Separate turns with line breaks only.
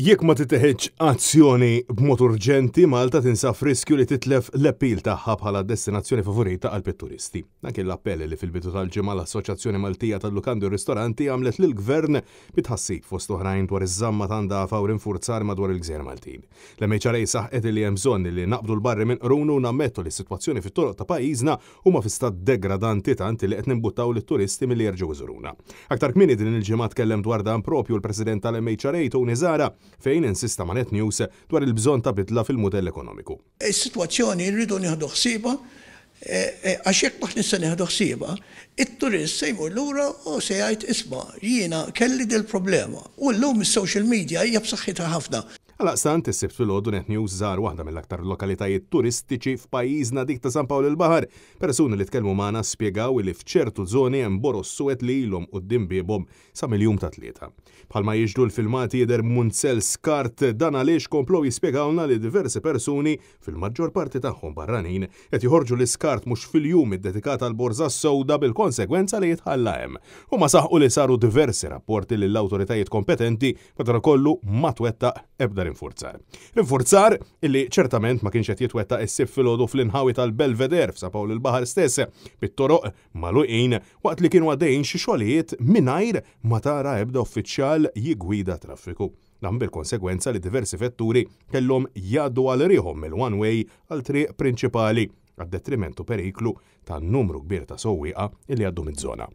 Jekk ma titeħeġ azzjoni b'mod urġenti, Malta tinsaf riskju li titlef l-appil tagħha bħala destinazzjoni favorita għal pitturisti. Dak l-appell li fil-bidu tal-ġimgħa l-Assoċjazzjoni Maltija tal-Lukandi u Ristoranti għamlet lil gvern bitħassib fost oħrajn dwar iż-żamma tanda faw rinfurzar madwar il-Gżejjer Maltin. L-MHRA saħqet li hemm bżonn li naqbdu l-barri minn qrunu nammettu li s-sitwazzjoni fit-toroq ta' pajjiżna huma fi stat degradanti tant li qed nimbuttaw lit-turisti milli jerġgħu iżuruna. Aktar kmini din il-ġimgħa tkellem dwar dan propju l-President tal-MHRA Tony Zara fejn insista ma' Net News dwar il-bżon ta' bidla fil-modell ekonomiku.
Is-sitwazzjoni rridu nieħdu ħsiba e, e, għax jekk ma' nista nieħdu ħsieba, it-turist se jmur lura u se jgħid isma' jiena kelli dil problema u llum is-social media hija b'saħħitha ħafna.
Għalaqstant s sibt fil-ħodu news żar waħda mill-aktar lokalitajiet turistiċi f'pajjiżna dik ta' San Pawl il-Baħar. Persuni li tkellmu magħna spjegaw li f'ċertu żoni hemm boros suwed li ilhom quddiem bibhom sa miljum ta' tlieta. Bħalma jiġdu l-filmati jidher munzel skart dan għaliex komplow jispjegawna li diversi persuni fil-maġġor parti tagħhom barranin qed joħorġu l-iskart mhux fil-jum iddedikat għal borza sowda bil-konsegwenza li jitħalla hemm. Huma saħu li saru diversi rapporti lill-awtoritajiet kompetenti madra kollu ma twettaq ebda rinforzar. Rinforzar illi ċertament ma kienx qed jitwetta issif filgħodu fl-inħawi tal-Belveder f'Sa Pawl il-Baħar stess bit-toroq maluqin waqt li kienu għaddejn xi xogħlijiet mingħajr ma tara ebda uffiċjal jigwida traffiku dan bil-konsegwenza li diversi vetturi kellhom jaddu għal riħom mill-one way għal triq prinċipali għad detrimentu periklu ta' numru kbir ta' sowieqa li għaddu mid-żona.